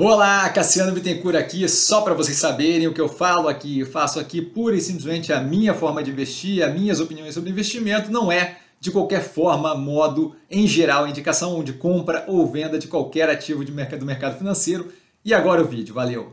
Olá, Cassiano Bittencourt aqui, só para vocês saberem o que eu falo aqui, eu faço aqui pura e simplesmente a minha forma de investir, as minhas opiniões sobre investimento, não é de qualquer forma, modo, em geral, indicação de compra ou venda de qualquer ativo de mercado, do mercado financeiro. E agora o vídeo, valeu!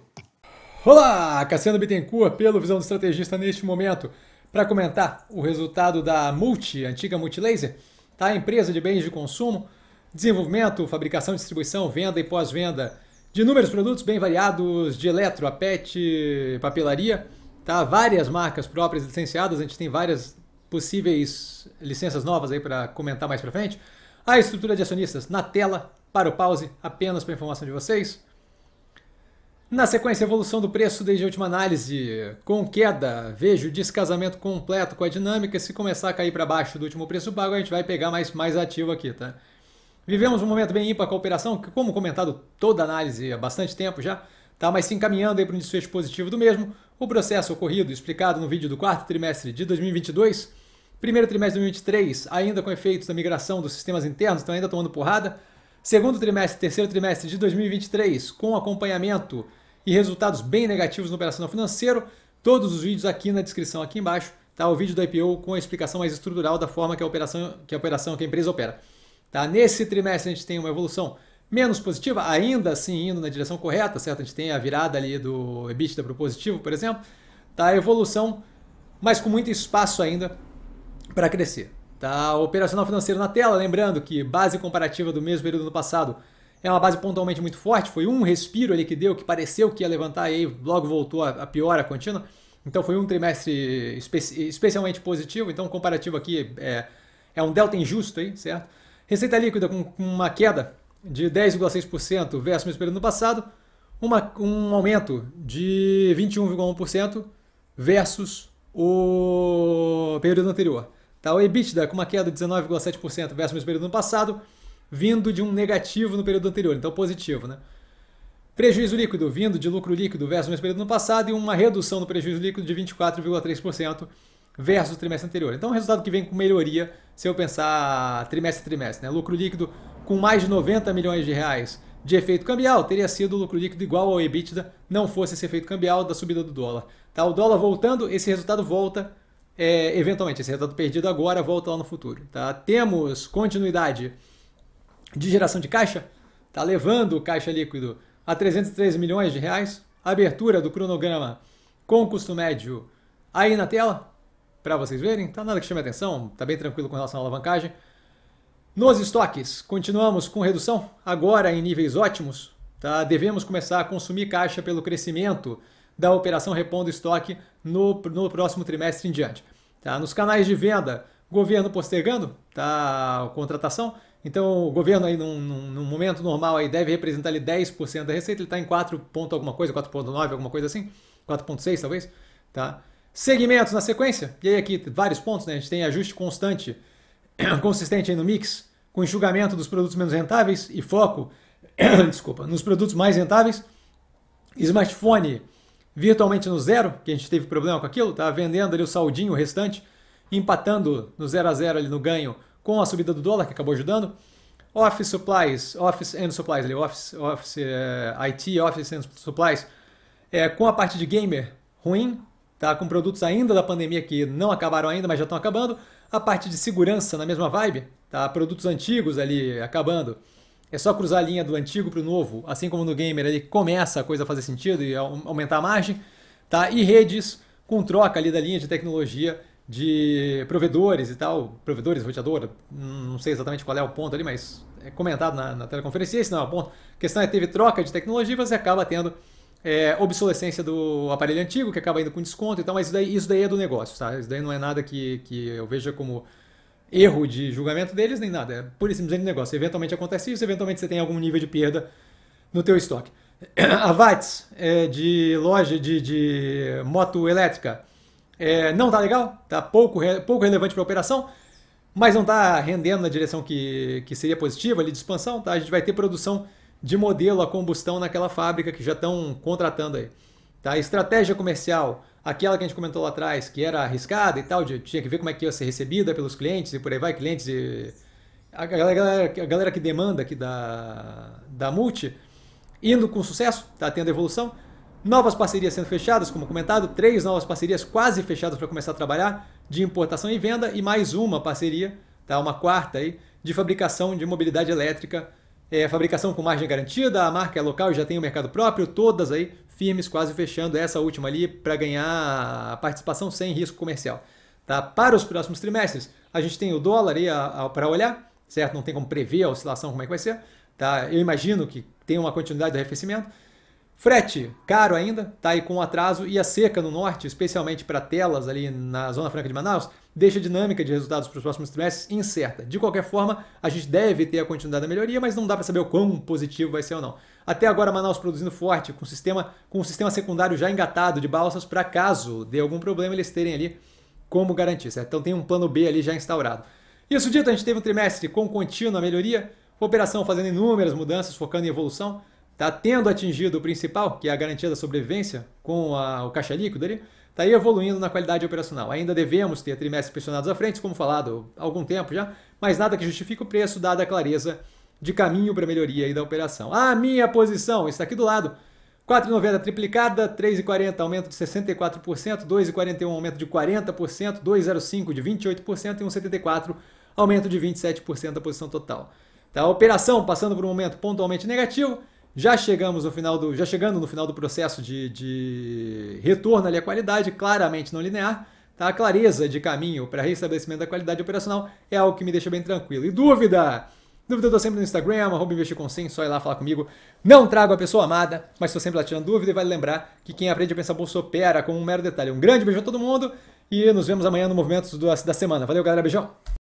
Olá, Cassiano Bittencourt, pelo Visão do Estrategista neste momento, para comentar o resultado da Multi, antiga Multilaser, tá? empresa de bens de consumo, desenvolvimento, fabricação, distribuição, venda e pós-venda de inúmeros produtos bem variados, de eletro a pet, papelaria, tá? Várias marcas próprias licenciadas, a gente tem várias possíveis licenças novas aí para comentar mais para frente. A estrutura de acionistas na tela para o pause, apenas para informação de vocês. Na sequência, evolução do preço desde a última análise, com queda, vejo descasamento completo com a dinâmica, se começar a cair para baixo do último preço pago, a gente vai pegar mais mais ativo aqui, tá? Vivemos um momento bem ímpar com a operação, que, como comentado toda análise há bastante tempo já, está mais se encaminhando para um desfecho positivo do mesmo. O processo ocorrido, explicado no vídeo do quarto trimestre de 2022, primeiro trimestre de 2023, ainda com efeitos da migração dos sistemas internos, estão ainda tomando porrada. Segundo trimestre, terceiro trimestre de 2023, com acompanhamento e resultados bem negativos no operacional financeiro. Todos os vídeos aqui na descrição, aqui embaixo, tá o vídeo do IPO com a explicação mais estrutural da forma que a operação que a, operação, que a empresa opera. Tá? Nesse trimestre a gente tem uma evolução menos positiva, ainda assim indo na direção correta, certo? A gente tem a virada ali do EBITDA para o positivo, por exemplo. Tá? A evolução, mas com muito espaço ainda para crescer. Tá? operacional financeiro na tela, lembrando que base comparativa do mesmo período do passado é uma base pontualmente muito forte, foi um respiro ali que deu, que pareceu que ia levantar e aí logo voltou a, a piora contínua. Então foi um trimestre especialmente positivo, então comparativo aqui é, é um delta injusto aí, certo? Receita líquida com uma queda de 10,6% versus o mesmo período no passado, uma, um aumento de 21,1% versus o período anterior. Tá? O EBITDA com uma queda de 19,7% versus o mesmo período no passado, vindo de um negativo no período anterior, então positivo. Né? Prejuízo líquido vindo de lucro líquido versus o mesmo período no passado e uma redução no prejuízo líquido de 24,3% versus o trimestre anterior. Então, um resultado que vem com melhoria se eu pensar trimestre a trimestre, né? lucro líquido com mais de 90 milhões de reais de efeito cambial, teria sido lucro líquido igual ao EBITDA, não fosse esse efeito cambial da subida do dólar. Tá? O dólar voltando, esse resultado volta é, eventualmente, esse resultado perdido agora volta lá no futuro. Tá? Temos continuidade de geração de caixa, tá levando o caixa líquido a 303 milhões de reais, abertura do cronograma com custo médio aí na tela, para vocês verem. Tá nada que chame atenção, tá bem tranquilo com relação à alavancagem. Nos estoques, continuamos com redução, agora em níveis ótimos. Tá? Devemos começar a consumir caixa pelo crescimento da operação repondo estoque no, no próximo trimestre em diante. Tá? Nos canais de venda, governo postergando tá? a contratação, então, o governo aí, num, num, num, momento normal, aí deve representar ali 10% da receita, ele está em 4 ponto alguma coisa, 4.9, alguma coisa assim, 4.6 talvez, tá? segmentos na sequência. E aí aqui vários pontos, né? A gente tem ajuste constante, consistente no mix, com enxugamento dos produtos menos rentáveis e foco, desculpa, nos produtos mais rentáveis. Smartphone virtualmente no zero, que a gente teve problema com aquilo, tá vendendo ali o saldinho o restante, empatando no zero a zero ali no ganho com a subida do dólar que acabou ajudando. Office supplies, office and supplies ali, office, office eh, IT, office and supplies, é, com a parte de gamer ruim, tá? com produtos ainda da pandemia que não acabaram ainda, mas já estão acabando. A parte de segurança na mesma vibe, tá? produtos antigos ali acabando. É só cruzar a linha do antigo para o novo, assim como no gamer ele começa a coisa a fazer sentido e aumentar a margem. Tá? E redes com troca ali da linha de tecnologia de provedores e tal, provedores, roteador, hum, não sei exatamente qual é o ponto ali, mas é comentado na, na teleconferência, esse não é o ponto. A questão é teve troca de tecnologia, você acaba tendo é, obsolescência do aparelho antigo, que acaba indo com desconto e tal, mas isso daí, isso daí é do negócio, tá? Isso daí não é nada que, que eu veja como erro de julgamento deles, nem nada. É pura e simplesmente negócio. Eventualmente acontece isso, eventualmente você tem algum nível de perda no teu estoque. A VATS é, de loja de, de moto elétrica é, não tá legal, tá pouco, pouco relevante para a operação, mas não tá rendendo na direção que, que seria positiva ali de expansão, tá? A gente vai ter produção de modelo a combustão naquela fábrica que já estão contratando aí. Tá? Estratégia comercial, aquela que a gente comentou lá atrás, que era arriscada e tal, de, tinha que ver como é que ia ser recebida pelos clientes e por aí vai, clientes e... A galera, a galera que demanda aqui da, da Multi, indo com sucesso, está tendo evolução. Novas parcerias sendo fechadas, como comentado, três novas parcerias quase fechadas para começar a trabalhar, de importação e venda, e mais uma parceria, tá? uma quarta aí, de fabricação de mobilidade elétrica é, fabricação com margem garantida, a marca é local e já tem o um mercado próprio, todas aí firmes, quase fechando essa última ali para ganhar a participação sem risco comercial. Tá? Para os próximos trimestres, a gente tem o dólar para olhar, certo? Não tem como prever a oscilação, como é que vai ser. Tá? Eu imagino que tem uma continuidade do arrefecimento, Frete caro ainda, tá aí com atraso e a seca no norte, especialmente para telas ali na Zona Franca de Manaus, deixa a dinâmica de resultados para os próximos trimestres incerta. De qualquer forma, a gente deve ter a continuidade da melhoria, mas não dá para saber o quão positivo vai ser ou não. Até agora, Manaus produzindo forte, com o sistema, com sistema secundário já engatado de balsas para caso dê algum problema eles terem ali como garantir, certo? Então tem um plano B ali já instaurado. Isso dito, a gente teve um trimestre com contínua melhoria, operação fazendo inúmeras mudanças, focando em evolução está tendo atingido o principal, que é a garantia da sobrevivência, com a, o caixa líquido ali, está evoluindo na qualidade operacional. Ainda devemos ter trimestres pressionados à frente, como falado há algum tempo já, mas nada que justifique o preço, dada a clareza de caminho para melhoria da operação. A minha posição está aqui do lado. 4,90 triplicada, 3,40 aumento de 64%, 2,41 aumento de 40%, 2,05 de 28% e 1,74 aumento de 27% da posição total. Tá, a operação passando por um momento pontualmente negativo, já chegamos no final do, já chegando no final do processo de, de retorno ali à qualidade, claramente não linear. Tá? A clareza de caminho para restabelecimento da qualidade operacional é algo que me deixa bem tranquilo. E dúvida? Dúvida eu tô sempre no Instagram, arroba investir só ir lá falar comigo. Não trago a pessoa amada, mas estou sempre lá tirando dúvida e vale lembrar que quem aprende a pensar bolsa opera com um mero detalhe. Um grande beijo a todo mundo e nos vemos amanhã no Movimento da Semana. Valeu, galera. Beijão!